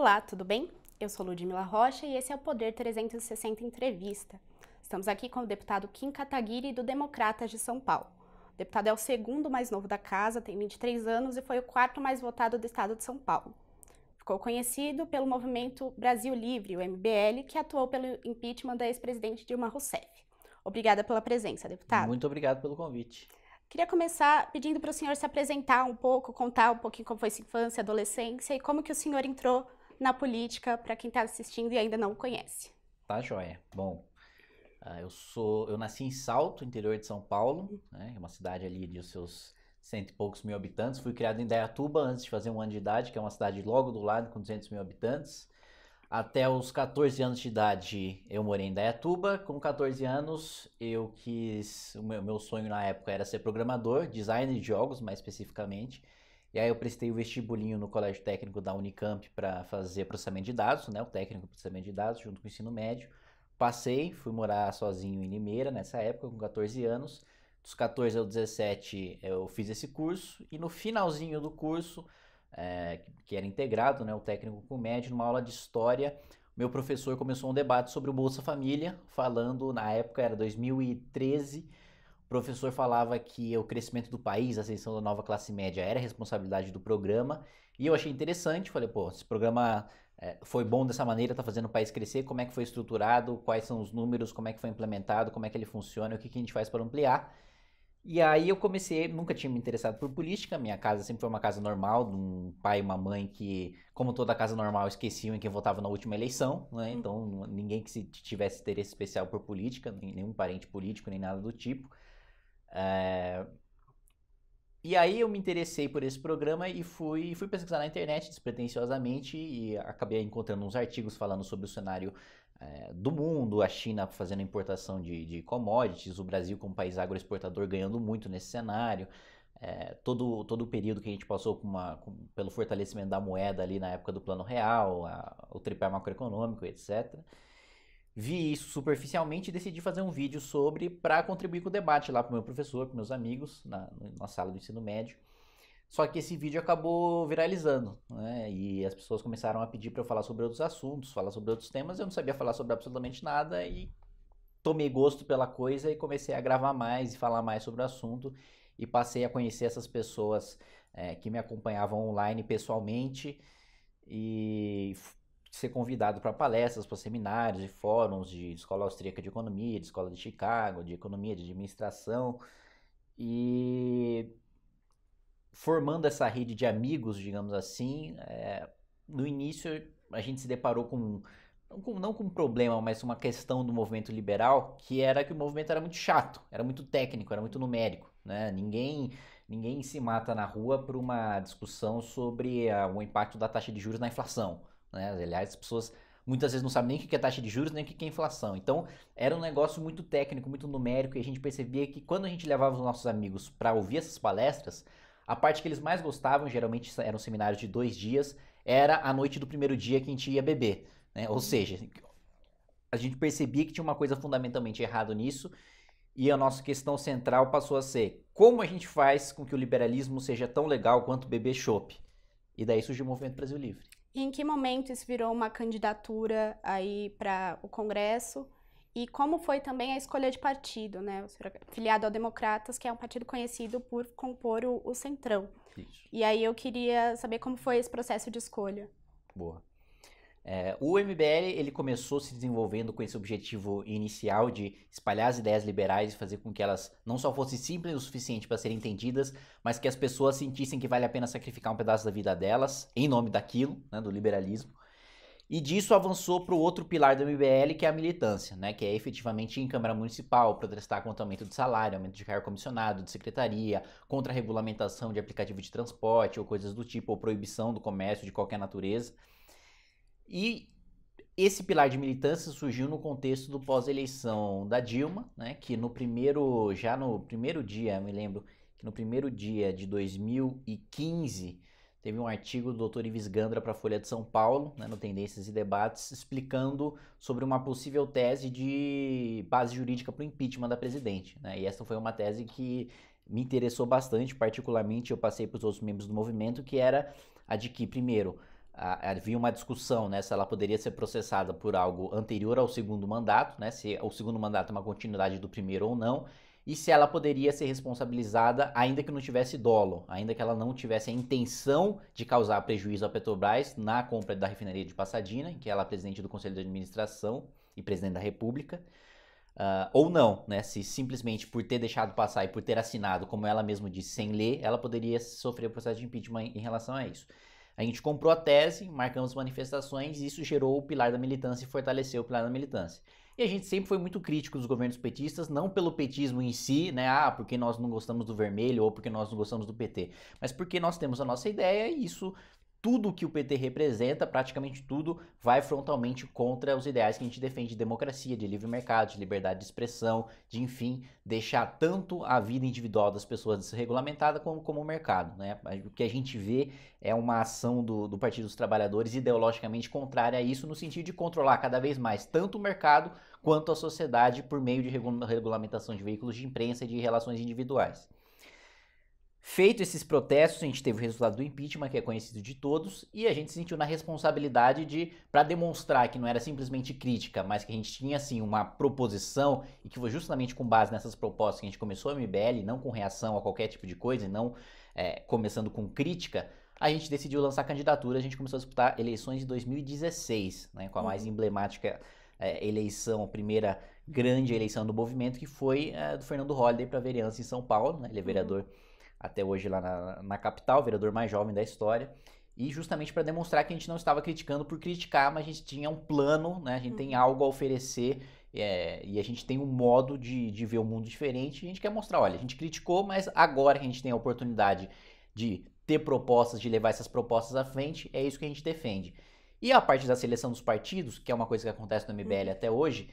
Olá, tudo bem? Eu sou Ludmila Rocha e esse é o Poder 360 Entrevista. Estamos aqui com o deputado Kim Kataguiri, do Democratas de São Paulo. O deputado é o segundo mais novo da casa, tem 23 anos e foi o quarto mais votado do estado de São Paulo. Ficou conhecido pelo movimento Brasil Livre, o MBL, que atuou pelo impeachment da ex-presidente Dilma Rousseff. Obrigada pela presença, deputado. Muito obrigado pelo convite. Queria começar pedindo para o senhor se apresentar um pouco, contar um pouquinho como foi sua infância, adolescência e como que o senhor entrou na política para quem está assistindo e ainda não conhece. Tá joia. Bom, ah, eu sou, eu nasci em Salto, interior de São Paulo, né, é uma cidade ali de seus cento e poucos mil habitantes. Fui criado em Dayatuba antes de fazer um ano de idade, que é uma cidade logo do lado com 200 mil habitantes. Até os 14 anos de idade eu morei em Dayatuba. Com 14 anos eu quis. O meu, meu sonho na época era ser programador, designer de jogos mais especificamente. E aí eu prestei o vestibulinho no Colégio Técnico da Unicamp para fazer processamento de dados, né? O técnico de processamento de dados junto com o ensino médio. Passei, fui morar sozinho em Limeira nessa época, com 14 anos. Dos 14 aos 17 eh, eu fiz esse curso e no finalzinho do curso, é, que era integrado, né, o técnico com o médio, numa aula de história, meu professor começou um debate sobre o Bolsa Família, falando, na época era 2013, o professor falava que o crescimento do país, a ascensão da nova classe média, era responsabilidade do programa. E eu achei interessante, falei, pô, esse programa é, foi bom dessa maneira, Tá fazendo o país crescer, como é que foi estruturado, quais são os números, como é que foi implementado, como é que ele funciona, o que, que a gente faz para ampliar. E aí eu comecei, nunca tinha me interessado por política, minha casa sempre foi uma casa normal, de um pai e uma mãe que, como toda casa normal, esqueciam em quem votava na última eleição, né? Hum. Então, ninguém que se tivesse interesse especial por política, nenhum parente político, nem nada do tipo. É... E aí eu me interessei por esse programa e fui, fui pesquisar na internet despretensiosamente e acabei encontrando uns artigos falando sobre o cenário é, do mundo, a China fazendo importação de, de commodities, o Brasil como país agroexportador ganhando muito nesse cenário. É, todo, todo o período que a gente passou com uma, com, pelo fortalecimento da moeda ali na época do Plano Real, a, o tripé macroeconômico, etc vi isso superficialmente e decidi fazer um vídeo sobre para contribuir com o debate lá para o meu professor, para meus amigos na, na, sala do ensino médio. Só que esse vídeo acabou viralizando, né? E as pessoas começaram a pedir para eu falar sobre outros assuntos, falar sobre outros temas. Eu não sabia falar sobre absolutamente nada e tomei gosto pela coisa e comecei a gravar mais e falar mais sobre o assunto e passei a conhecer essas pessoas é, que me acompanhavam online pessoalmente e ser convidado para palestras, para seminários e fóruns de escola austríaca de economia, de escola de Chicago, de economia, de administração e formando essa rede de amigos, digamos assim, é, no início a gente se deparou com não, com não com um problema, mas uma questão do movimento liberal que era que o movimento era muito chato, era muito técnico, era muito numérico, né? Ninguém ninguém se mata na rua por uma discussão sobre a, ah, o impacto da taxa de juros na inflação. Né? Aliás, as pessoas muitas vezes não sabem nem o que é taxa de juros, nem o que é inflação. Então, era um negócio muito técnico, muito numérico, e a gente percebia que quando a gente levava os nossos amigos para ouvir essas palestras, a parte que eles mais gostavam, geralmente eram seminários de dois dias, era a noite do primeiro dia que a gente ia beber. Né? Ou uhum. seja, a gente percebia que tinha uma coisa fundamentalmente errada nisso, e a nossa questão central passou a ser como a gente faz com que o liberalismo seja tão legal quanto beber chopp? E daí surgiu o Movimento Brasil Livre. E em que momento isso virou uma candidatura aí para o Congresso? E como foi também a escolha de partido, né? É filiado ao Democratas, que é um partido conhecido por compor o, o Centrão. Isso. E aí eu queria saber como foi esse processo de escolha. Boa. É, o MBL ele começou se desenvolvendo com esse objetivo inicial de espalhar as ideias liberais e fazer com que elas não só fossem simples o suficiente para serem entendidas, mas que as pessoas sentissem que vale a pena sacrificar um pedaço da vida delas em nome daquilo, né, do liberalismo. E disso avançou para o outro pilar do MBL, que é a militância, né, que é efetivamente ir em Câmara Municipal, protestar contra aumento de salário, aumento de cargo comissionado, de secretaria, contra a regulamentação de aplicativo de transporte ou coisas do tipo, ou proibição do comércio de qualquer natureza. E esse pilar de militância surgiu no contexto do pós-eleição da Dilma, né, que no primeiro, já no primeiro dia, me lembro, que no primeiro dia de 2015 teve um artigo do Dr. Ives Gandra para a Folha de São Paulo, né, no Tendências e Debates, explicando sobre uma possível tese de base jurídica para o impeachment da presidente. Né, e essa foi uma tese que me interessou bastante, particularmente eu passei para os outros membros do movimento, que era a de que, primeiro, havia uma discussão né, se ela poderia ser processada por algo anterior ao segundo mandato, né, se o segundo mandato é uma continuidade do primeiro ou não, e se ela poderia ser responsabilizada ainda que não tivesse dolo, ainda que ela não tivesse a intenção de causar prejuízo à Petrobras na compra da refinaria de Pasadena, em que ela é presidente do Conselho de Administração e presidente da República, uh, ou não, né, se simplesmente por ter deixado passar e por ter assinado, como ela mesma disse, sem ler, ela poderia sofrer o processo de impeachment em relação a isso. A gente comprou a tese, marcamos manifestações, e isso gerou o pilar da militância e fortaleceu o pilar da militância. E a gente sempre foi muito crítico dos governos petistas, não pelo petismo em si, né? Ah, porque nós não gostamos do vermelho ou porque nós não gostamos do PT, mas porque nós temos a nossa ideia e isso tudo que o PT representa, praticamente tudo, vai frontalmente contra os ideais que a gente defende de democracia, de livre mercado, de liberdade de expressão, de enfim, deixar tanto a vida individual das pessoas desregulamentada como, como o mercado. Né? O que a gente vê é uma ação do, do Partido dos Trabalhadores ideologicamente contrária a isso, no sentido de controlar cada vez mais tanto o mercado quanto a sociedade por meio de regulamentação de veículos de imprensa e de relações individuais. Feito esses protestos, a gente teve o resultado do impeachment, que é conhecido de todos, e a gente se sentiu na responsabilidade de, para demonstrar que não era simplesmente crítica, mas que a gente tinha assim uma proposição, e que foi justamente com base nessas propostas que a gente começou a MBL, não com reação a qualquer tipo de coisa, e não é, começando com crítica, a gente decidiu lançar candidatura, a gente começou a disputar eleições de 2016, né, com a mais uhum. emblemática é, eleição, primeira grande eleição do movimento, que foi é, do Fernando Holliday para a vereança em São Paulo. Né? Ele é uhum. vereador uhum até hoje lá na, na capital, vereador mais jovem da história. E justamente para demonstrar que a gente não estava criticando por criticar, mas a gente tinha um plano, né? a gente tem uhum. algo a oferecer é, e a gente tem um modo de, de ver o um mundo diferente. a gente quer mostrar: olha, a gente criticou, mas agora que a gente tem a oportunidade de ter propostas, de levar essas propostas à frente, é isso que a gente defende. E a parte da seleção dos partidos, que é uma coisa que acontece no MBL uhum. até hoje,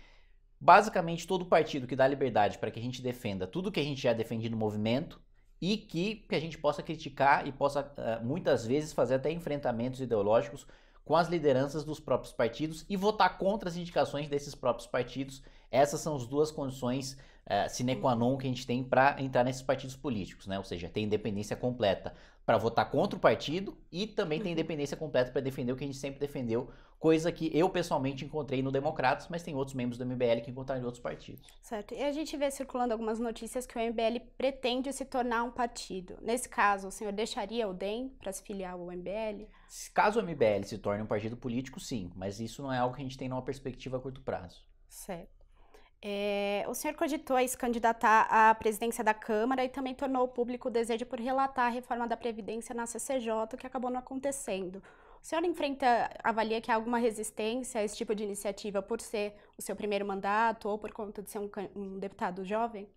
basicamente todo partido que dá liberdade para que a gente defenda tudo que a gente já defende no movimento, e que, que a gente possa criticar e possa eh, muitas vezes fazer até enfrentamentos ideológicos com as lideranças dos próprios partidos e votar contra as indicações desses próprios partidos. Essas são as duas condições uh, sine qua non que a gente tem para entrar nesses partidos políticos, né? Ou seja, tem independência completa para votar contra o partido e também tem uhum. independência completa para defender o que a gente sempre defendeu, coisa que eu pessoalmente encontrei no Democratas, mas tem outros membros do MBL que encontraram em outros partidos. Certo. E a gente vê circulando algumas notícias que o MBL pretende se tornar um partido. Nesse caso, o senhor deixaria o DEM para se filiar ao MBL? Caso o MBL se torne um partido político, sim, mas isso não é algo que a gente tem numa perspectiva a curto prazo. Certo. É, o senhor cogitou a se candidatar à presidência da Câmara e também tornou público o desejo por relatar a reforma da Previdência na CCJ, que acabou não acontecendo. A senhora enfrenta, avalia que há alguma resistência a esse tipo de iniciativa por ser o seu primeiro mandato ou por conta de ser um, um deputado jovem?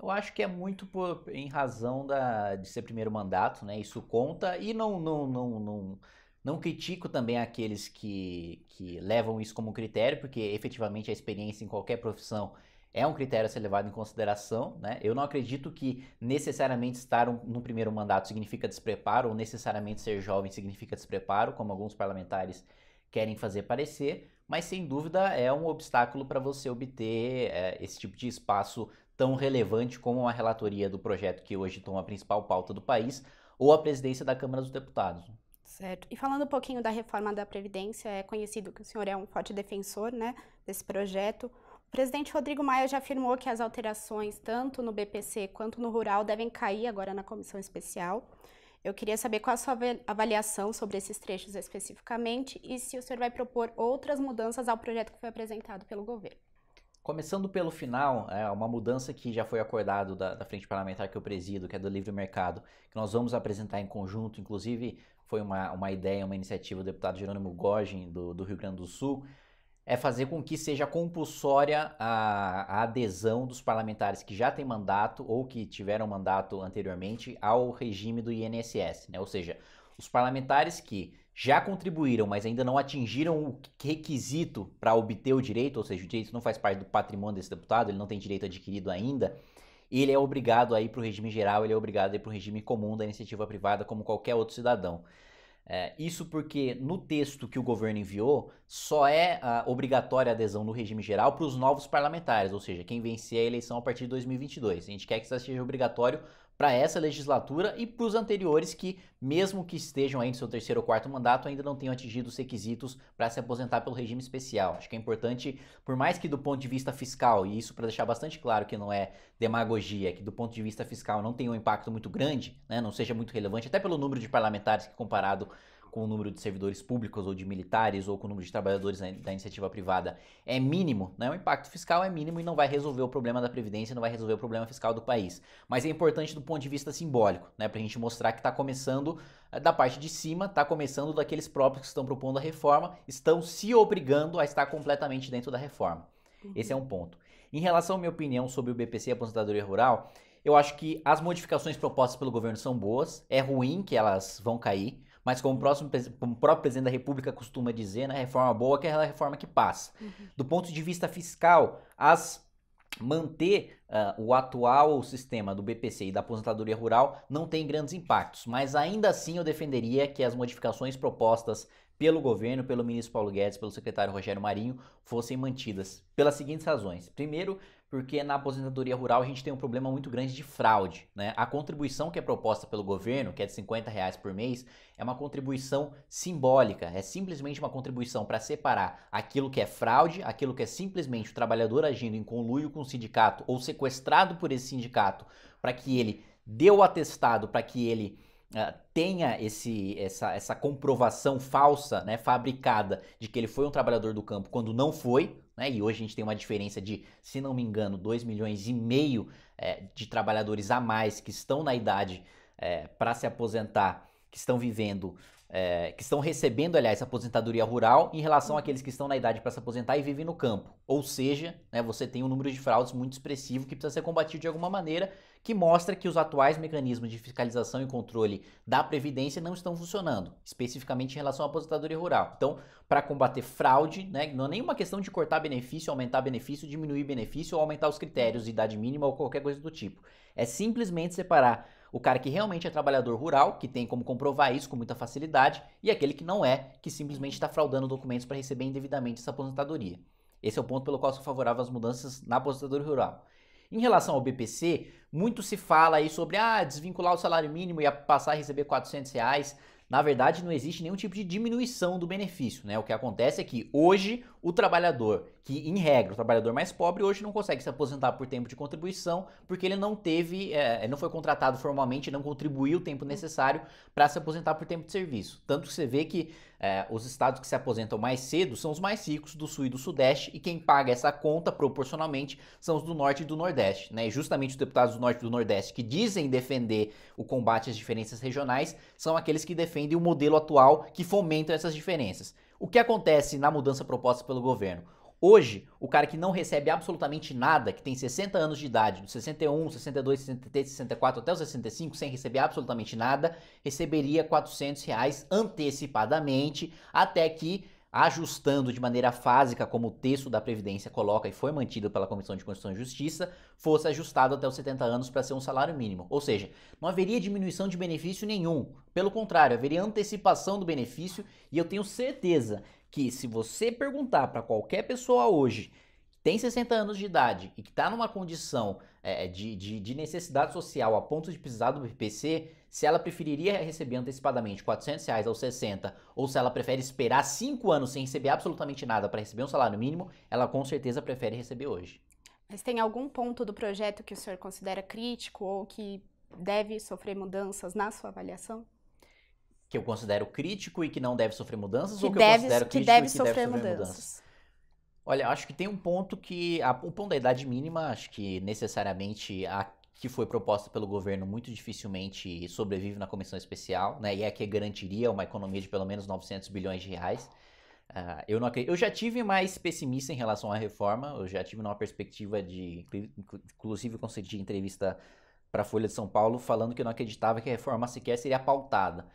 Eu acho que é muito por, em razão da, de ser primeiro mandato, né? Isso conta e não, não, não, não, não critico também aqueles que, que levam isso como critério, porque efetivamente a experiência em qualquer profissão é um critério a ser levado em consideração. Né? Eu não acredito que necessariamente estar um, no primeiro mandato significa despreparo, ou necessariamente ser jovem significa despreparo, como alguns parlamentares querem fazer parecer, mas sem dúvida é um obstáculo para você obter é, esse tipo de espaço tão relevante como a relatoria do projeto que hoje toma a principal pauta do país, ou a presidência da Câmara dos Deputados. Certo. E falando um pouquinho da reforma da Previdência, é conhecido que o senhor é um forte defensor né, desse projeto. O presidente Rodrigo Maia já afirmou que as alterações, tanto no BPC quanto no rural, devem cair agora na comissão especial. Eu queria saber qual a sua avaliação sobre esses trechos especificamente e se o senhor vai propor outras mudanças ao projeto que foi apresentado pelo governo. Começando pelo final, é uma mudança que já foi acordado da, da frente parlamentar que eu presido, que é do livre mercado, que nós vamos apresentar em conjunto, inclusive foi uma, uma ideia, uma iniciativa do deputado Jerônimo Gogin, do, do Rio Grande do Sul, é fazer com que seja compulsória a, a, adesão dos parlamentares que já têm mandato ou que tiveram mandato anteriormente ao regime do INSS, né? Ou seja, os parlamentares que já contribuíram, mas ainda não atingiram o requisito para obter o direito, ou seja, o direito não faz parte do patrimônio desse deputado, ele não tem direito adquirido ainda, ele é obrigado a ir para o regime geral, ele é obrigado a ir para o regime comum da iniciativa privada, como qualquer outro cidadão. É, isso porque no texto que o governo enviou, só é uh, obrigatória a adesão no regime geral para os novos parlamentares, ou seja, quem vencer a eleição a partir de 2022. A gente quer que isso seja obrigatório para essa legislatura e para os anteriores que, mesmo que estejam aí no seu terceiro ou quarto mandato, ainda não tenham atingido os requisitos para se aposentar pelo regime especial. Acho que é importante, por mais que do ponto de vista fiscal, e isso para deixar bastante claro que não é demagogia, é que do ponto de vista fiscal não tem um impacto muito grande, né, não seja muito relevante, até pelo número de parlamentares que comparado com o número de servidores públicos ou de militares ou com o número de trabalhadores da iniciativa privada é mínimo, né? o impacto fiscal é mínimo e não vai resolver o problema da Previdência, não vai resolver o problema fiscal do país. Mas é importante do ponto de vista simbólico, né? para a gente mostrar que está começando eh, da parte de cima, está começando daqueles próprios que estão propondo a reforma, estão se obrigando a estar completamente dentro da reforma. Uhum. Esse é um ponto. Em relação à minha opinião sobre o BPC e a aposentadoria rural, eu acho que as modificações propostas pelo governo são boas. É ruim que elas vão cair, mas como o, próximo, como o próprio presidente da República costuma dizer, né, reforma boa que é aquela reforma que passa. Uhum. Do ponto de vista fiscal, as manter uh, o atual sistema do BPC e da aposentadoria rural não tem grandes impactos, mas ainda assim eu defenderia que as modificações propostas pelo governo, pelo ministro Paulo Guedes, pelo secretário Rogério Marinho, fossem mantidas pelas seguintes razões. Primeiro, porque na aposentadoria rural a gente tem um problema muito grande de fraude. Né? A contribuição que é proposta pelo governo, que é de 50 reais por mês, é uma contribuição simbólica, é simplesmente uma contribuição para separar aquilo que é fraude, aquilo que é simplesmente o trabalhador agindo em conluio com o sindicato ou sequestrado por esse sindicato para que ele dê o atestado, para que ele Uh, tenha esse, essa, essa comprovação falsa, né, fabricada, de que ele foi um trabalhador do campo quando não foi, né? E hoje a gente tem uma diferença de, se não me engano, 2 milhões e meio é, de trabalhadores a mais que estão na idade é, para se aposentar, que estão vivendo é, que estão recebendo, aliás, aposentadoria rural em relação àqueles que estão na idade para se aposentar e vivem no campo. Ou seja, né, você tem um número de fraudes muito expressivo que precisa ser combatido de alguma maneira, que mostra que os atuais mecanismos de fiscalização e controle da Previdência não estão funcionando, especificamente em relação à aposentadoria rural. Então, para combater fraude, né, não é nenhuma questão de cortar benefício, aumentar benefício, diminuir benefício ou aumentar os critérios, idade mínima ou qualquer coisa do tipo. É simplesmente separar o cara que realmente é trabalhador rural, que tem como comprovar isso com muita facilidade, e aquele que não é, que simplesmente está fraudando documentos para receber indevidamente essa aposentadoria. Esse é o ponto pelo qual sou favorável às mudanças na aposentadoria rural. Em relação ao BPC, muito se fala aí sobre ah, desvincular o salário mínimo e passar a receber 400 reais. Na verdade, não existe nenhum tipo de diminuição do benefício, né? O que acontece é que hoje o trabalhador, que em regra, o trabalhador mais pobre hoje não consegue se aposentar por tempo de contribuição, porque ele não teve, é, é não foi contratado formalmente, não contribuiu o tempo necessário para se aposentar por tempo de serviço. Tanto que você vê que é, os estados que se aposentam mais cedo são os mais ricos do sul e do sudeste, e quem paga essa conta proporcionalmente são os do norte e do nordeste. Né? E justamente os deputados do norte e do nordeste que dizem defender o combate às diferenças regionais são aqueles que defendem o modelo atual que fomentam essas diferenças. O que acontece na mudança proposta pelo governo? Hoje, o cara que não recebe absolutamente nada, que tem 60 anos de idade, dos 61, 62, 63, 64 até os 65, sem receber absolutamente nada, receberia 400 reais antecipadamente até que ajustando de maneira fásica, como o texto da Previdência coloca e foi mantido pela Comissão de Constituição e Justiça, fosse ajustado até os 70 anos para ser um salário mínimo. Ou seja, não haveria diminuição de benefício nenhum. Pelo contrário, haveria antecipação do benefício e eu tenho certeza que se você perguntar para qualquer pessoa hoje tem 60 anos de idade e que está numa condição é, é, de, de, de, necessidade social a ponto de precisar do BPC, se ela preferiria receber antecipadamente 400 reais aos 60 ou se ela prefere esperar 5 anos sem receber absolutamente nada para receber um salário mínimo, ela com certeza prefere receber hoje. Mas tem algum ponto do projeto que o senhor considera crítico ou que deve sofrer mudanças na sua avaliação? Que eu considero crítico e que não deve sofrer mudanças que ou que deve, eu considero que crítico deve e que sofrer deve sofrer mudanças? mudanças? Olha, acho que tem um ponto que. A, o ponto da idade mínima, acho que necessariamente a que foi proposta pelo governo muito dificilmente sobrevive na comissão especial, né? E é que garantiria uma economia de pelo menos 900 bilhões de reais. Uh, eu, não acredito. eu já tive mais pessimista em relação à reforma, eu já tive uma perspectiva de. Inclusive, eu concedi entrevista para a Folha de São Paulo falando que eu não acreditava que a reforma sequer seria pautada.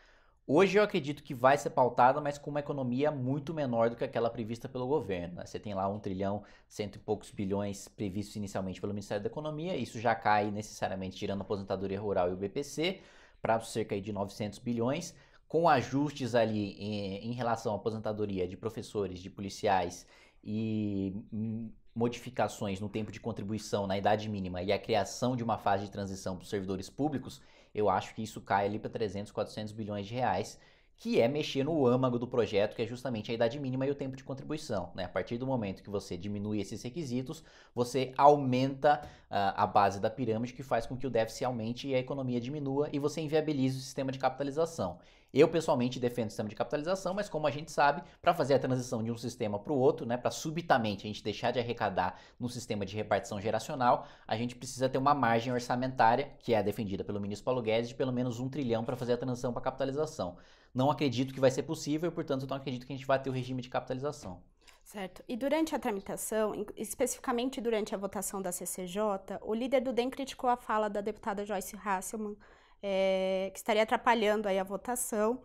Hoje eu acredito que vai ser pautada, mas com uma economia muito menor do que aquela prevista pelo governo. Né? Você tem lá 1 trilhão, cento e poucos bilhões previstos inicialmente pelo Ministério da Economia, isso já cai necessariamente tirando a aposentadoria rural e o BPC para cerca de 900 bilhões, com ajustes ali em, em relação à aposentadoria de professores, de policiais e hum, modificações no tempo de contribuição na idade mínima e a criação de uma fase de transição para os servidores públicos, eu acho que isso cai ali para 300, 400 bilhões de reais, que é mexer no âmago do projeto, que é justamente a idade mínima e o tempo de contribuição. Né? A partir do momento que você diminui esses requisitos, você aumenta uh, a base da pirâmide, que faz com que o déficit aumente e a economia diminua, e você inviabiliza o sistema de capitalização. Eu pessoalmente defendo o sistema de capitalização, mas como a gente sabe, para fazer a transição de um sistema para o outro, né, para subitamente a gente deixar de arrecadar no sistema de repartição geracional, a gente precisa ter uma margem orçamentária, que é defendida pelo ministro Paulo Guedes, de pelo menos um trilhão para fazer a transição para capitalização. Não acredito que vai ser possível, portanto, não acredito que a gente vá ter o regime de capitalização. Certo. E durante a tramitação, especificamente durante a votação da CCJ, o líder do DEM criticou a fala da deputada Joyce Hasselmann é, que estaria atrapalhando aí a votação.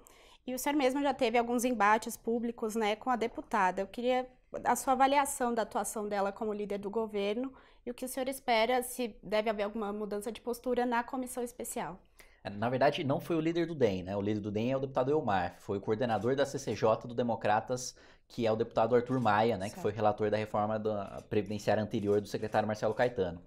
E o senhor mesmo já teve alguns embates públicos né, com a deputada. Eu queria a sua avaliação da atuação dela como líder do governo e o que o senhor espera se deve haver alguma mudança de postura na comissão especial. É, na verdade, não foi o líder do DEM, né? O líder do DEM é o deputado Elmar, foi o coordenador da CCJ do Democratas, que é o deputado Arthur Maia, né? Certo. Que foi relator da reforma da previdenciária anterior do secretário Marcelo Caetano.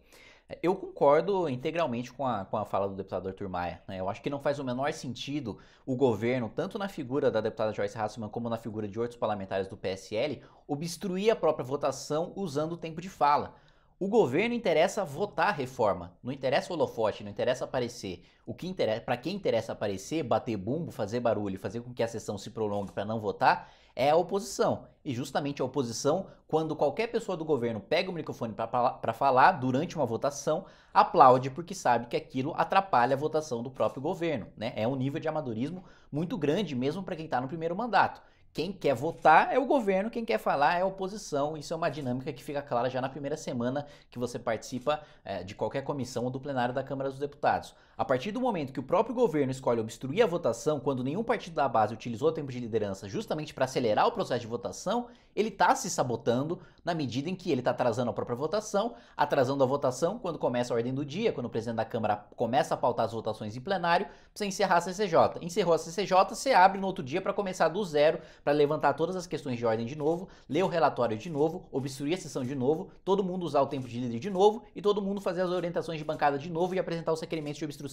Eu concordo integralmente com a, com a fala do deputado Arthur Maia. Né? Eu acho que não faz o menor sentido o governo, tanto na figura da deputada Joyce Hasselman como na figura de outros parlamentares do PSL, obstruir a própria votação usando o tempo de fala. O governo interessa votar a reforma, não interessa o holofote, não interessa aparecer. O que interessa, para quem interessa aparecer, bater bumbo, fazer barulho, fazer com que a sessão se prolongue para não votar, é a oposição. E justamente a oposição, quando qualquer pessoa do governo pega o microfone para falar durante uma votação, aplaude porque sabe que aquilo atrapalha a votação do próprio governo. Né? É um nível de amadorismo muito grande, mesmo para quem está no primeiro mandato. Quem quer votar é o governo, quem quer falar é a oposição. Isso é uma dinâmica que fica clara já na primeira semana que você participa é, de qualquer comissão ou do plenário da Câmara dos Deputados. A partir do momento que o próprio governo escolhe obstruir a votação, quando nenhum partido da base utilizou o tempo de liderança justamente para acelerar o processo de votação, ele está se sabotando na medida em que ele está atrasando a própria votação, atrasando a votação quando começa a ordem do dia, quando o presidente da Câmara começa a pautar as votações em plenário, precisa encerrar a CCJ. Encerrou a CCJ, você abre no outro dia para começar do zero, para levantar todas as questões de ordem de novo, ler o relatório de novo, obstruir a sessão de novo, todo mundo usar o tempo de líder de novo e todo mundo fazer as orientações de bancada de novo e apresentar os requerimentos de obstrução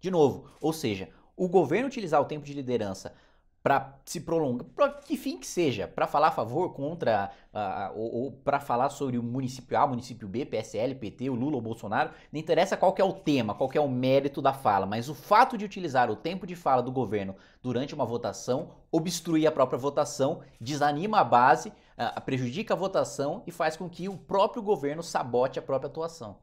de novo. Ou seja, o governo utilizar o tempo de liderança para se prolongar, para que fim que seja, para falar a favor, contra, uh, ou, ou para falar sobre o município A, município B, PSL, PT, o Lula ou Bolsonaro, não interessa qual é o tema, qual é o mérito da fala, mas o fato de utilizar o tempo de fala do governo durante uma votação, obstruir a própria votação, desanima a base, uh, prejudica a votação e faz com que o próprio governo sabote a própria atuação.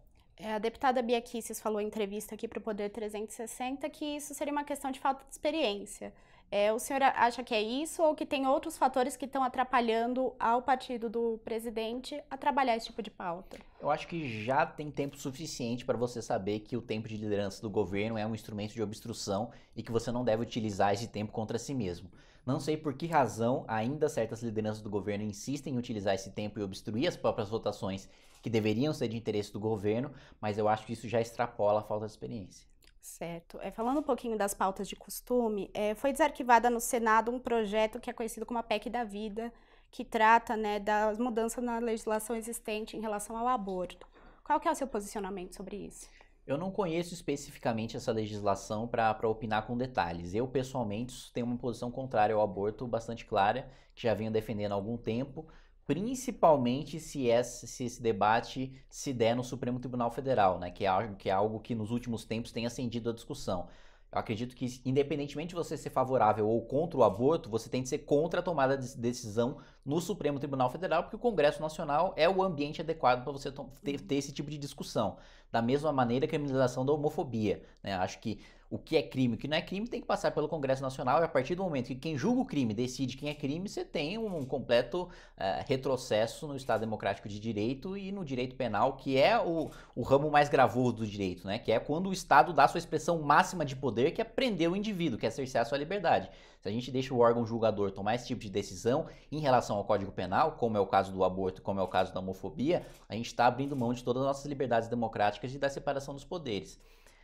É, a deputada Bia Kisses falou em entrevista aqui para o Poder 360 que isso seria uma questão de falta de experiência. É, o senhor acha que é isso ou que tem outros fatores que estão atrapalhando ao partido do presidente a trabalhar esse tipo de pauta? Eu acho que já tem tempo suficiente para você saber que o tempo de liderança do governo é um instrumento de obstrução e que você não deve utilizar esse tempo contra si mesmo. Não sei por que razão ainda certas lideranças do governo insistem em utilizar esse tempo e obstruir as próprias votações que deveriam ser de interesse do governo, mas eu acho que isso já extrapola a falta de experiência. Certo. É, falando um pouquinho das pautas de costume, é, foi desarquivada no Senado um projeto que é conhecido como a PEC da Vida, que trata né, das mudanças na legislação existente em relação ao aborto. Qual que é o seu posicionamento sobre isso? Eu não conheço especificamente essa legislação para opinar com detalhes. Eu, pessoalmente, tenho uma posição contrária ao aborto bastante clara, que já venho defendendo há algum tempo principalmente se esse, se esse, debate se der no Supremo Tribunal Federal, né, que, é algo, que é algo que nos últimos tempos tem acendido a discussão. Eu acredito que, independentemente de você ser favorável ou contra o aborto, você tem que ser contra a tomada de decisão no Supremo Tribunal Federal, porque o Congresso Nacional é o ambiente adequado para você ter, ter, esse tipo de discussão. Da mesma maneira, a criminalização da homofobia. Né? Acho que o que é crime e o que não é crime tem que passar pelo Congresso Nacional e a partir do momento que quem julga o crime decide quem é crime, você tem um completo eh, retrocesso no Estado Democrático de Direito e no direito penal, que é o, o ramo mais gravoso do direito, né? que é quando o Estado dá sua expressão máxima de poder, que é prender o indivíduo, que é cercear a sua liberdade. Se a gente deixa o órgão julgador tomar esse tipo de decisão em relação ao Código Penal, como é o caso do aborto, como é o caso da homofobia, a gente está abrindo mão de todas as nossas liberdades democráticas e da separação dos poderes.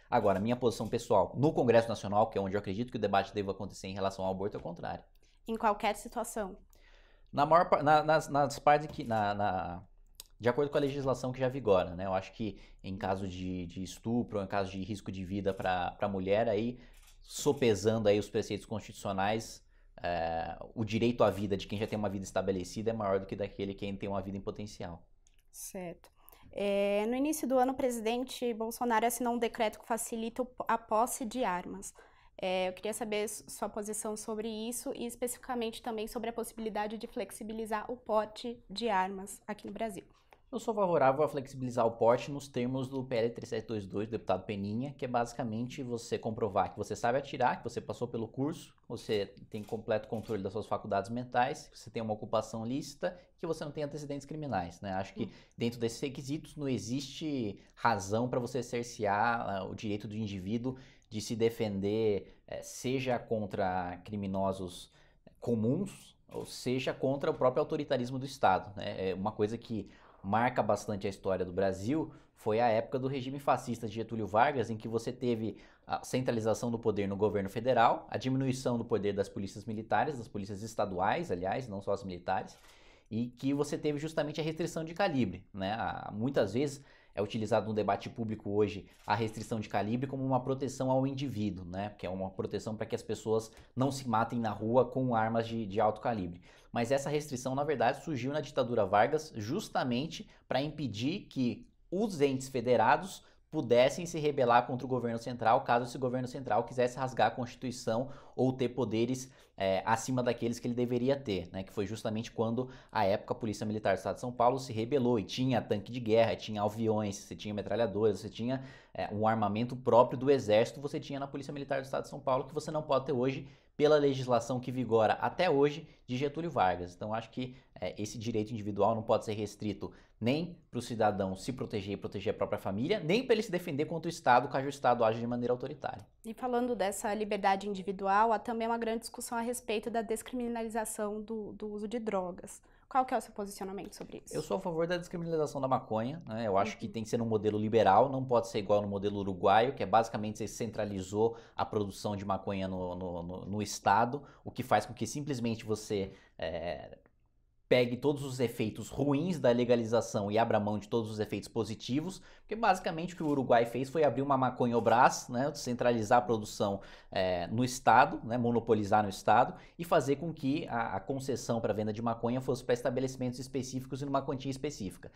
Agora, minha posição pessoal no Congresso Nacional, que é onde eu acredito que o debate deva acontecer em relação ao aborto, é o contrário. Em qualquer situação. Na maior na, nas, nas partes que. Na, na, de acordo com a legislação que já vigora, né? Eu acho que em caso de, de estupro, em caso de risco de vida para a mulher, aí sopesando aí os preceitos constitucionais, é, o direito à vida de quem já tem uma vida estabelecida é maior do que daquele que ainda tem uma vida em potencial. Certo. É, no início do ano, o presidente Bolsonaro assinou um decreto que facilita a posse de armas. É, eu queria saber sua posição sobre isso e especificamente também sobre a possibilidade de flexibilizar o pote de armas aqui no Brasil. Eu sou favorável a flexibilizar o porte nos termos do PL 3722 do deputado Peninha, que é basicamente você comprovar que você sabe atirar, que você passou pelo curso, você tem completo controle das suas faculdades mentais, que você tem uma ocupação lícita, que você não tem antecedentes criminais, né? Acho que hum. dentro desses requisitos não existe razão para você cercear ah, o direito do indivíduo de se defender, eh, seja contra criminosos comuns, ou seja contra o próprio autoritarismo do Estado, né? É uma coisa que marca bastante a história do Brasil foi a época do regime fascista de Getúlio Vargas, em que você teve a centralização do poder no governo federal, a diminuição do poder das polícias militares, das polícias estaduais, aliás, não só as militares, e que você teve justamente a restrição de calibre. Né? Muitas vezes é utilizado no debate público hoje a restrição de calibre como uma proteção ao indivíduo, né? Que é uma proteção para que as pessoas não se matem na rua com armas de, de alto calibre. Mas essa restrição, na verdade, surgiu na ditadura Vargas justamente para impedir que os entes federados pudessem se rebelar contra o governo central, caso esse governo central quisesse rasgar a Constituição ou ter poderes é, acima daqueles que ele deveria ter, né? Que foi justamente quando a época a Polícia Militar do Estado de São Paulo se rebelou e tinha tanque de guerra, tinha aviões, você tinha metralhadoras, você tinha é, um armamento próprio do exército, você tinha na Polícia Militar do Estado de São Paulo que você não pode ter hoje pela legislação que vigora até hoje de Getúlio Vargas. Então acho que é, esse direito individual não pode ser restrito nem para o cidadão se proteger e proteger a própria família, nem para ele se defender contra o Estado, caso o Estado age de maneira autoritária. E falando dessa liberdade individual, há também uma grande discussão a respeito da descriminalização do, do uso de drogas. Qual que é o seu posicionamento sobre isso? Eu sou a favor da descriminalização da maconha. Né? Eu acho uhum. que tem que ser um modelo liberal, não pode ser igual no modelo uruguaio, que é basicamente você centralizou a produção de maconha no, no, no, no Estado, o que faz com que simplesmente você é, pegue todos os efeitos ruins da legalização e abra mão de todos os efeitos positivos, porque basicamente o que o Uruguai fez foi abrir uma maconhobras, né, centralizar a produção é, no Estado, né, monopolizar no Estado e fazer com que a, a concessão para venda de maconha fosse para estabelecimentos específicos e numa quantia específica.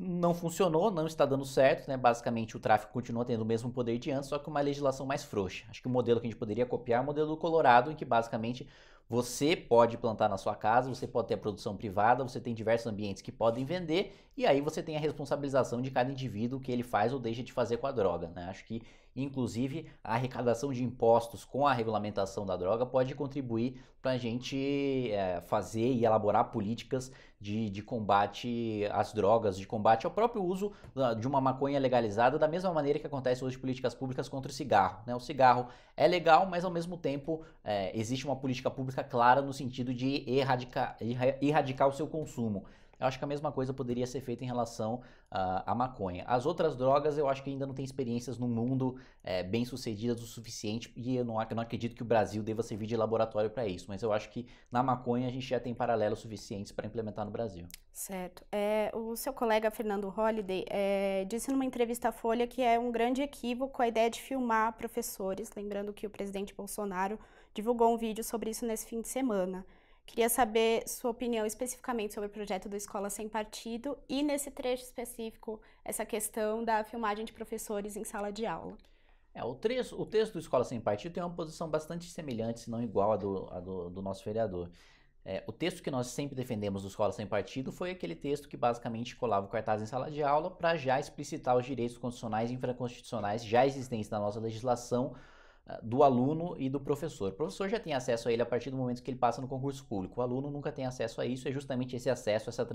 Não funcionou, não está dando certo, né? Basicamente o tráfico continua tendo o mesmo poder de antes, só que uma legislação mais frouxa. Acho que o modelo que a gente poderia copiar é o modelo do Colorado, em que basicamente você pode plantar na sua casa, você pode ter a produção privada, você tem diversos ambientes que podem vender e aí você tem a responsabilização de cada indivíduo que ele faz ou deixa de fazer com a droga, né? Acho que Inclusive, a arrecadação de impostos com a regulamentação da droga pode contribuir para a gente é, fazer e elaborar políticas de, de combate às drogas, de combate ao próprio uso ah, de uma maconha legalizada, da mesma maneira que acontece hoje políticas públicas contra o cigarro. Né? O cigarro é legal, mas ao mesmo tempo é, existe uma política pública clara no sentido de erradicar, erradicar o seu consumo. Eu acho que a mesma coisa poderia ser feita em relação uh, à maconha. As outras drogas eu acho que ainda não tem experiências no mundo é, bem sucedidas o suficiente e eu não, eu não acredito que o Brasil deva servir de laboratório para isso, mas eu acho que na maconha a gente já tem paralelos suficientes para implementar no Brasil. Certo. É, o seu colega Fernando Holliday é, disse numa entrevista à Folha que é um grande equívoco a ideia de filmar professores, lembrando que o presidente Bolsonaro divulgou um vídeo sobre isso nesse fim de semana. Queria saber sua opinião especificamente sobre o projeto do Escola Sem Partido e, nesse trecho específico, essa questão da filmagem de professores em sala de aula. É, o, trecho, o texto do Escola Sem Partido tem uma posição bastante semelhante, se não igual à do, à do, do nosso vereador. É, o texto que nós sempre defendemos do Escola Sem Partido foi aquele texto que basicamente colava o cartaz em sala de aula para já explicitar os direitos constitucionais e infraconstitucionais já existentes na nossa legislação ah, do aluno e do professor. O professor já tem acesso a ele a partir do momento que ele passa no concurso público. O aluno nunca tem acesso a isso, é justamente esse acesso, essa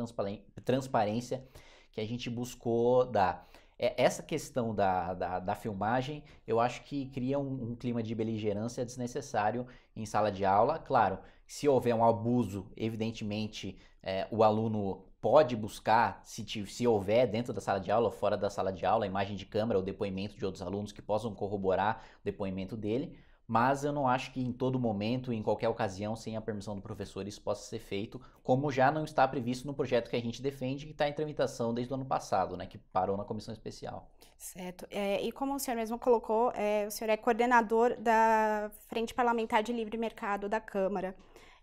transparência que a gente buscou dar. É, essa questão da, da, da, filmagem, eu acho que cria um, um clima de beligerância desnecessário em sala de aula. Claro, se houver um abuso, evidentemente é, o aluno pode buscar, se, te, se houver dentro da sala de aula ou fora da sala de aula, a imagem de câmera ou depoimento de outros alunos que possam corroborar o depoimento dele, mas eu não acho que em todo momento, em qualquer ocasião, sem a permissão do professor, isso possa ser feito, como já não está previsto no projeto que a gente defende, que está em tramitação desde o ano passado, né, que parou na comissão especial. Certo. É, e como o senhor mesmo colocou, é, o senhor é coordenador da Frente Parlamentar de Livre Mercado da Câmara.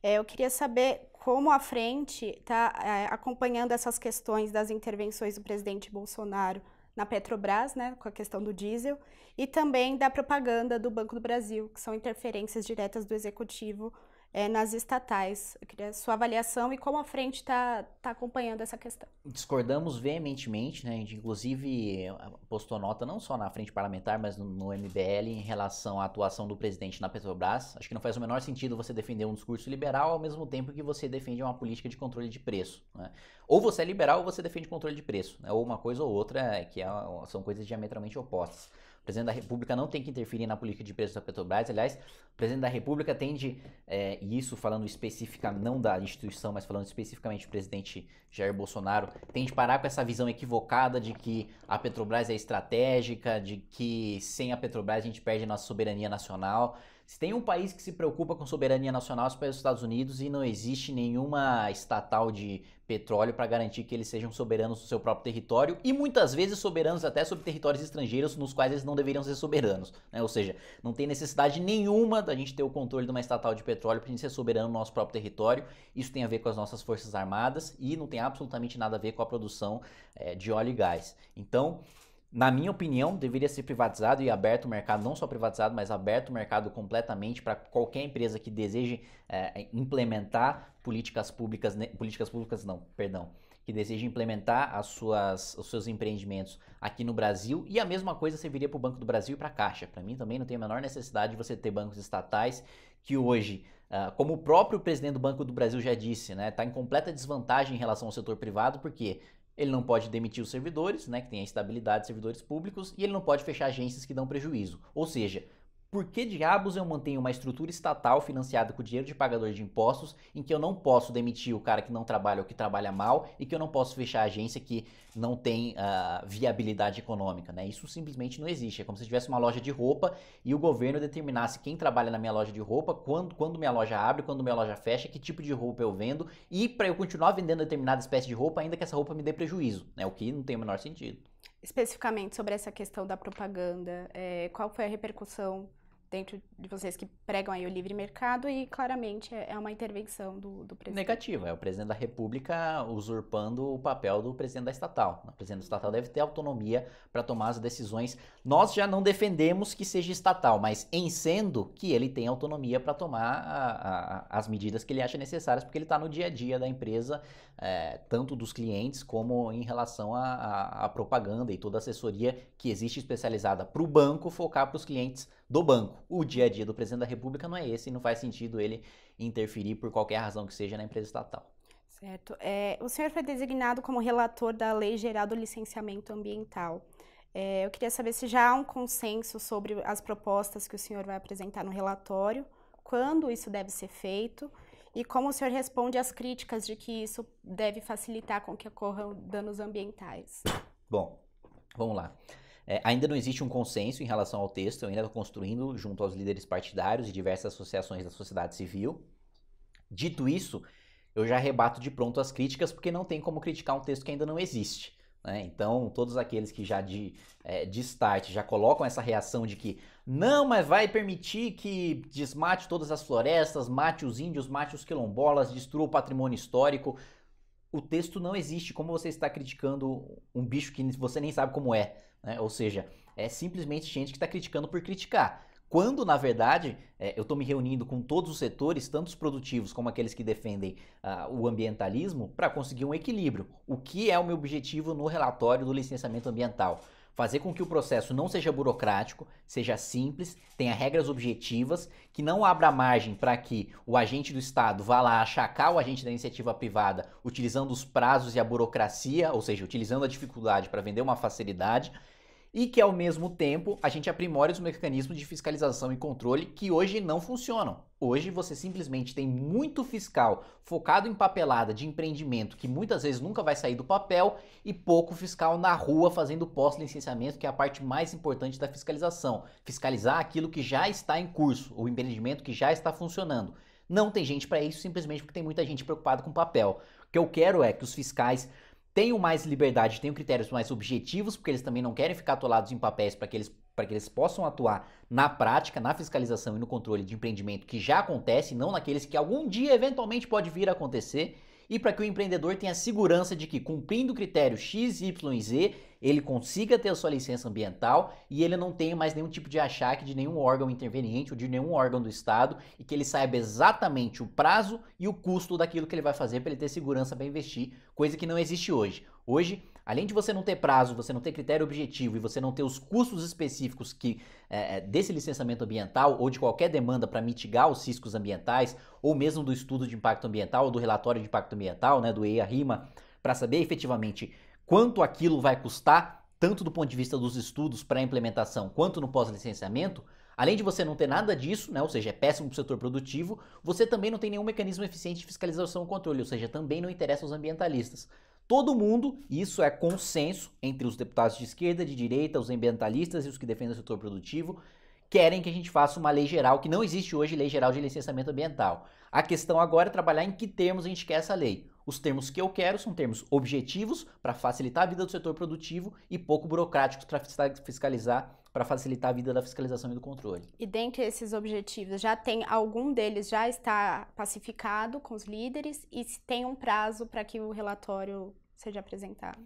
É, eu queria saber como a frente está é, acompanhando essas questões das intervenções do presidente Bolsonaro na Petrobras, né, com a questão do diesel, e também da propaganda do Banco do Brasil, que são interferências diretas do executivo é, nas estatais. Eu queria sua avaliação e como a frente está tá acompanhando essa questão. Discordamos veementemente, né? A gente, inclusive, postou nota não só na frente parlamentar, mas no, no, MBL em relação à atuação do presidente na Petrobras. Acho que não faz o menor sentido você defender um discurso liberal ao mesmo tempo que você defende uma política de controle de preço. Né? Ou você é liberal ou você defende controle de preço, né? ou uma coisa ou outra, é que é, são coisas diametralmente opostas. O presidente da República não tem que interferir na política de preços da Petrobras. Aliás, o presidente da República tende, é, e isso falando especificamente, não da instituição, mas falando especificamente do presidente Jair Bolsonaro, tende a parar com essa visão equivocada de que a Petrobras é estratégica, de que sem a Petrobras a gente perde a nossa soberania nacional. Se tem um país que se preocupa com soberania nacional, é os Estados Unidos e não existe nenhuma estatal de petróleo para garantir que eles sejam soberanos no seu próprio território e muitas vezes soberanos até sobre territórios estrangeiros nos quais eles não deveriam ser soberanos. Né? Ou seja, não tem necessidade nenhuma da gente ter o controle de uma estatal de petróleo para a gente ser soberano no nosso próprio território. Isso tem a ver com as nossas forças armadas e não tem absolutamente nada a ver com a produção é, de óleo e gás. Então, na minha opinião, deveria ser privatizado e aberto o mercado, não só privatizado, mas aberto o mercado completamente para qualquer empresa que deseje é, é implementar políticas públicas, políticas públicas não, perdão, que deseje implementar as suas, os seus empreendimentos aqui no Brasil e a mesma coisa serviria para o Banco do Brasil e para a Caixa. Para mim também não tem a menor necessidade de você ter bancos estatais que hoje, é, como o próprio presidente do Banco do Brasil já disse, está né, tá em completa desvantagem em relação ao setor privado, porque ele não pode demitir os servidores, né, que tem a estabilidade de servidores públicos, e ele não pode fechar agências que dão prejuízo. Ou seja, por que diabos eu mantenho uma estrutura estatal financiada com dinheiro de pagador de impostos em que eu não posso demitir o cara que não trabalha ou que trabalha mal e que eu não posso fechar a agência que não tem uh, viabilidade econômica? Né? Isso simplesmente não existe. É como se tivesse uma loja de roupa e o governo determinasse quem trabalha na minha loja de roupa, quando, quando minha loja abre, quando minha loja fecha, que tipo de roupa eu vendo e para eu continuar vendendo determinada espécie de roupa ainda que essa roupa me dê prejuízo, né? o que não tem o menor sentido. Especificamente sobre essa questão da propaganda, é, qual foi a repercussão dentro de vocês que pregam aí o livre mercado e claramente é, é uma intervenção do, do presidente. Negativa, é o presidente da República usurpando o papel do presidente da estatal. O presidente da estatal deve ter autonomia para tomar as decisões. Nós já não defendemos que seja estatal, mas em sendo que ele tem autonomia para tomar a, a, as medidas que ele acha necessárias, porque ele está no dia a dia da empresa, é, tanto dos clientes como em relação à propaganda e toda a assessoria que existe especializada para o banco focar para os clientes do banco. O dia a dia do presidente da República não é esse e não faz sentido ele interferir por qualquer razão que seja na empresa estatal. Certo. É, o senhor foi designado como relator da Lei Geral do Licenciamento Ambiental. É, eu queria saber se já há um consenso sobre as propostas que o senhor vai apresentar no relatório, quando isso deve ser feito e como o senhor responde às críticas de que isso deve facilitar com que ocorram danos ambientais. Bom, vamos lá. É, ainda não existe um consenso em relação ao texto, eu ainda estou construindo junto aos líderes partidários e diversas associações da sociedade civil. Dito isso, eu já rebato de pronto as críticas, porque não tem como criticar um texto que ainda não existe. Né? Então, todos aqueles que já de, é, de start já colocam essa reação de que não, mas vai permitir que desmate todas as florestas, mate os índios, mate os quilombolas, destrua o patrimônio histórico o texto não existe como você está criticando um bicho que você nem sabe como é. Né? Ou seja, é simplesmente gente que está criticando por criticar. Quando, na verdade, é, eu estou me reunindo com todos os setores, tanto os produtivos como aqueles que defendem uh, o ambientalismo, para conseguir um equilíbrio. O que é o meu objetivo no relatório do licenciamento ambiental? fazer com que o processo não seja burocrático, seja simples, tenha regras objetivas, que não abra margem para que o agente do Estado vá lá achacar o agente da iniciativa privada utilizando os prazos e a burocracia, ou seja, utilizando a dificuldade para vender uma facilidade, e que, ao mesmo tempo, a gente aprimore os mecanismos de fiscalização e controle que hoje não funcionam. Hoje você simplesmente tem muito fiscal focado em papelada de empreendimento que muitas vezes nunca vai sair do papel e pouco fiscal na rua fazendo pós-licenciamento, que é a parte mais importante da fiscalização. Fiscalizar aquilo que já está em curso, o empreendimento que já está funcionando. Não tem gente para isso simplesmente porque tem muita gente preocupada com papel. O que eu quero é que os fiscais tenham mais liberdade, tenham critérios mais objetivos, porque eles também não querem ficar atolados em papéis para que eles para que eles possam atuar na prática, na fiscalização e no controle de empreendimento que já acontece, não naqueles que algum dia eventualmente pode vir a acontecer e para que o empreendedor tenha segurança de que, cumprindo o critério X, Y e Z, ele consiga ter a sua licença ambiental e ele não tenha mais nenhum tipo de achaque de nenhum órgão interveniente ou de nenhum órgão do Estado e que ele saiba exatamente o prazo e o custo daquilo que ele vai fazer para ele ter segurança para investir, coisa que não existe hoje. Hoje, Além de você não ter prazo, você não ter critério objetivo e você não ter os custos específicos que é, é desse licenciamento ambiental ou de qualquer demanda para mitigar os riscos ambientais, ou mesmo do estudo de impacto ambiental, ou do relatório de impacto ambiental, né, do EIA-RIMA, para saber efetivamente quanto aquilo vai custar, tanto do ponto de vista dos estudos para implementação quanto no pós-licenciamento, Além de você não ter nada disso, né, ou seja, é péssimo para o setor produtivo, você também não tem nenhum mecanismo eficiente de fiscalização e controle, ou seja, também não interessa aos ambientalistas todo mundo, e isso é consenso entre os deputados de esquerda, de direita, os ambientalistas e os que defendem o setor produtivo, querem que a gente faça uma lei geral, que não existe hoje lei geral de licenciamento ambiental. A questão agora é trabalhar em que termos a gente quer essa lei. Os termos que eu quero são termos objetivos para facilitar a vida do setor produtivo e pouco burocráticos para fiscalizar para facilitar a vida da fiscalização e do controle. E dentre esses objetivos, já tem algum deles já está pacificado com os líderes e se tem um prazo para que o relatório seja apresentado?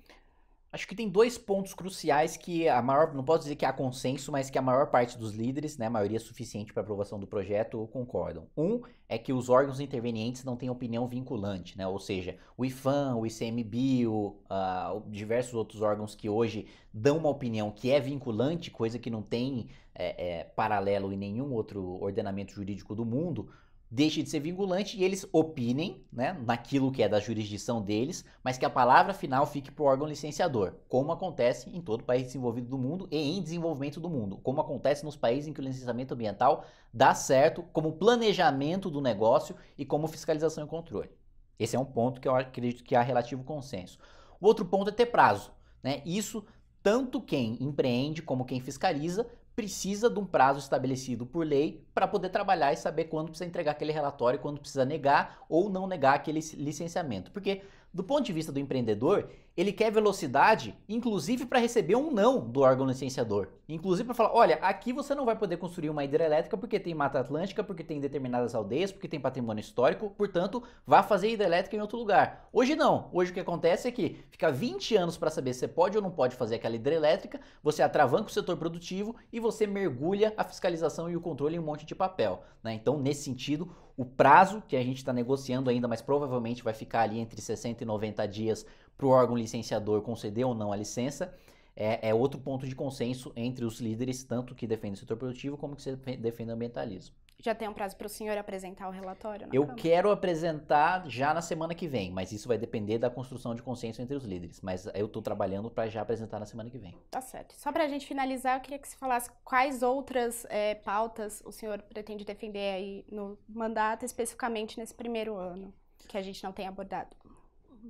Acho que tem dois pontos cruciais que a maior, não posso dizer que há consenso, mas que a maior parte dos líderes, né, maioria é suficiente para aprovação do projeto, concordam. Um é que os órgãos intervenientes não têm opinião vinculante, né, ou seja, o IFAM, o ICMBio, uh, ah, diversos outros órgãos que hoje dão uma opinião que é vinculante, coisa que não tem é, é, paralelo em nenhum outro ordenamento jurídico do mundo, deixe de ser vinculante e eles opinem né, naquilo que é da jurisdição deles, mas que a palavra final fique para o órgão licenciador, como acontece em todo país desenvolvido do mundo e em desenvolvimento do mundo, como acontece nos países em que o licenciamento ambiental dá certo como planejamento do negócio e como fiscalização e controle. Esse é um ponto que eu acredito que há relativo consenso. O outro ponto é ter prazo. Né? Isso tanto quem empreende como quem fiscaliza precisa de um prazo estabelecido por lei para poder trabalhar e saber quando precisa entregar aquele relatório, quando precisa negar ou não negar aquele licenciamento. Porque, do ponto de vista do empreendedor, ele quer velocidade, inclusive para receber um não do órgão licenciador. Inclusive para falar, olha, aqui você não vai poder construir uma hidrelétrica porque tem Mata Atlântica, porque tem determinadas aldeias, porque tem patrimônio histórico, portanto, vá fazer hidrelétrica em outro lugar. Hoje não. Hoje o que acontece é que fica 20 anos para saber se pode ou não pode fazer aquela hidrelétrica, você atravanca o setor produtivo e você mergulha a fiscalização e o controle em um monte de papel. Né? Então, nesse sentido, o prazo que a gente está negociando ainda, mas provavelmente vai ficar ali entre 60 e 90 dias para o órgão licenciador conceder ou não a licença. É, é, outro ponto de consenso entre os líderes, tanto que defendem o setor produtivo como que defendem o ambientalismo. Já tem um prazo para o senhor apresentar o relatório? Eu Câmara? quero apresentar já na semana que vem, mas isso vai depender da construção de consenso entre os líderes. Mas eu estou trabalhando para já apresentar na semana que vem. Tá certo. Só para a gente finalizar, eu queria que você falasse quais outras é, pautas o senhor pretende defender aí no mandato, especificamente nesse primeiro ano, que a gente não tem abordado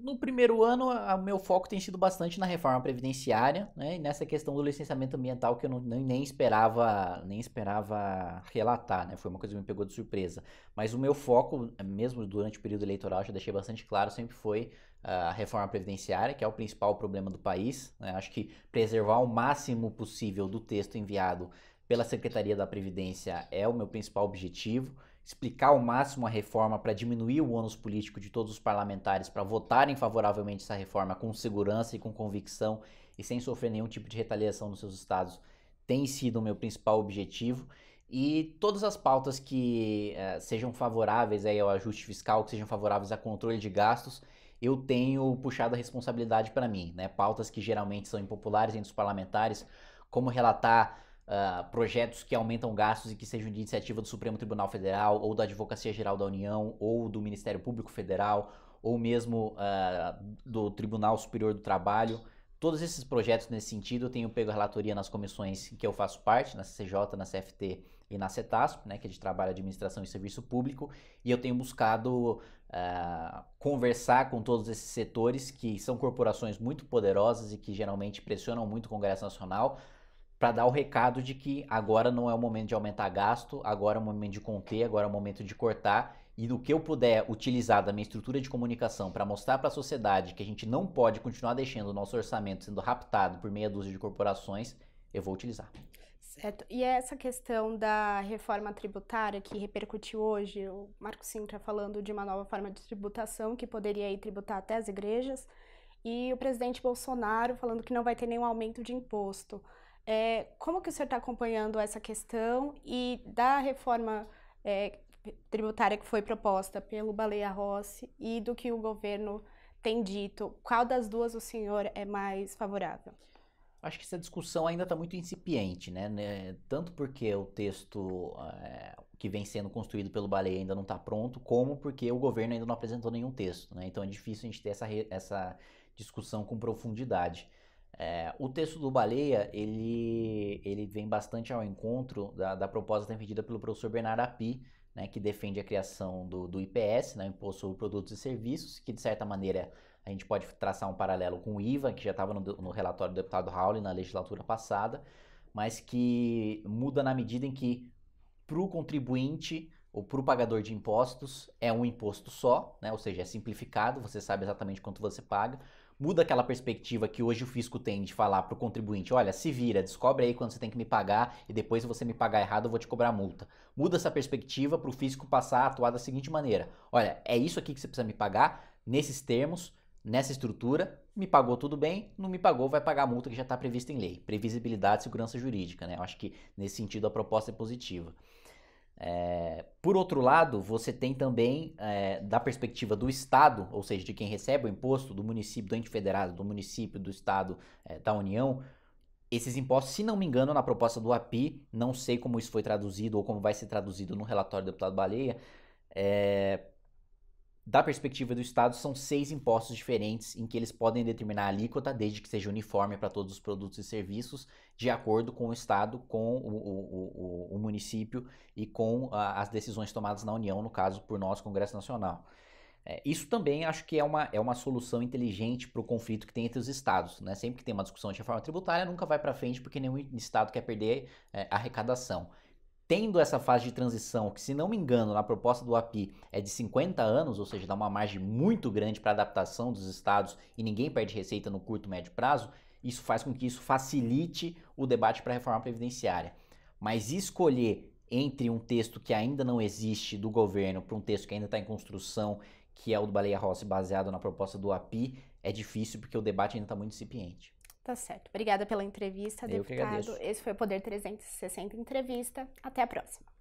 no primeiro ano, o meu foco tem sido bastante na reforma previdenciária, né? E nessa questão do licenciamento ambiental que eu não, nem, esperava, nem esperava relatar, né? Foi uma coisa que me pegou de surpresa. Mas o meu foco, mesmo durante o período eleitoral, já deixei bastante claro, sempre foi ah, a reforma previdenciária, que é o principal problema do país. Né? Acho que preservar o máximo possível do texto enviado pela Secretaria da Previdência é o meu principal objetivo explicar ao máximo a reforma para diminuir o ônus político de todos os parlamentares para votarem favoravelmente essa reforma com segurança e com convicção e sem sofrer nenhum tipo de retaliação nos seus estados tem sido o meu principal objetivo. E todas as pautas que uh, sejam favoráveis aí ao ajuste fiscal, que sejam favoráveis a controle de gastos, eu tenho puxado a responsabilidade para mim. Né? Pautas que geralmente são impopulares entre os parlamentares, como relatar uh, projetos que aumentam gastos e que sejam de iniciativa do Supremo Tribunal Federal, ou da Advocacia Geral da União, ou do Ministério Público Federal, ou mesmo uh, do Tribunal Superior do Trabalho. Todos esses projetos nesse sentido eu tenho pego a relatoria nas comissões que eu faço parte, na Cj, na CFT e na CETASP, né, que é de Trabalho, Administração e Serviço Público, e eu tenho buscado uh, conversar com todos esses setores que são corporações muito poderosas e que geralmente pressionam muito o Congresso Nacional, para dar o recado de que agora não é o momento de aumentar gasto, agora é o momento de conter, agora é o momento de cortar. E no que eu puder utilizar da minha estrutura de comunicação para mostrar para a sociedade que a gente não pode continuar deixando o nosso orçamento sendo raptado por meia dúzia de corporações, eu vou utilizar. Certo. E é essa questão da reforma tributária que repercutiu hoje, o Marco Sintra falando de uma nova forma de tributação que poderia aí, tributar até as igrejas, e o presidente Bolsonaro falando que não vai ter nenhum aumento de imposto. É, como que o senhor está acompanhando essa questão e da reforma é, tributária que foi proposta pelo Baleia Rossi e do que o governo tem dito? Qual das duas o senhor é mais favorável? Acho que essa discussão ainda está muito incipiente, né? né? Tanto porque o texto é, que vem sendo construído pelo Baleia ainda não está pronto, como porque o governo ainda não apresentou nenhum texto, né? Então é difícil a gente ter essa, essa discussão com profundidade. É, o texto do Baleia, ele, ele vem bastante ao encontro da, da proposta defendida pelo professor Bernardo Api, né, que defende a criação do, do IPS, né, Imposto sobre Produtos e Serviços, que de certa maneira a gente pode traçar um paralelo com o IVA, que já estava no, no, relatório do deputado Raul na legislatura passada, mas que muda na medida em que para o contribuinte ou para o pagador de impostos é um imposto só, né, ou seja, é simplificado, você sabe exatamente quanto você paga, muda aquela perspectiva que hoje o fisco tem de falar para o contribuinte, olha, se vira, descobre aí quando você tem que me pagar e depois se você me pagar errado eu vou te cobrar multa. Muda essa perspectiva para o fisco passar a atuar da seguinte maneira, olha, é isso aqui que você precisa me pagar, nesses termos, nessa estrutura, me pagou tudo bem, não me pagou vai pagar a multa que já está prevista em lei. Previsibilidade e segurança jurídica, né? Eu acho que nesse sentido a proposta é positiva. É, por outro lado, você tem também, é, da perspectiva do Estado, ou seja, de quem recebe o imposto, do município, do ente federado, do município, do Estado, é, da União, esses impostos, se não me engano, na proposta do API, não sei como isso foi traduzido ou como vai ser traduzido no relatório do deputado Baleia, é, da perspectiva do Estado, são seis impostos diferentes em que eles podem determinar a alíquota, desde que seja uniforme para todos os produtos e serviços, de acordo com o Estado, com o, o, o, o município e com a, as decisões tomadas na União, no caso por nós, Congresso Nacional. É, isso também acho que é uma, é uma solução inteligente para o conflito que tem entre os estados. Né? Sempre que tem uma discussão de reforma tributária, nunca vai para frente porque nenhum estado quer perder é, arrecadação tendo essa fase de transição, que se não me engano, na proposta do API é de 50 anos, ou seja, dá uma margem muito grande para adaptação dos estados e ninguém perde receita no curto médio prazo, isso faz com que isso facilite o debate para a reforma previdenciária. Mas escolher entre um texto que ainda não existe do governo para um texto que ainda está em construção, que é o do Baleia Rossi, baseado na proposta do API, é difícil porque o debate ainda está muito incipiente. Tá certo. Obrigada pela entrevista, Eu deputado. Esse foi o Poder 360 Entrevista. Até a próxima.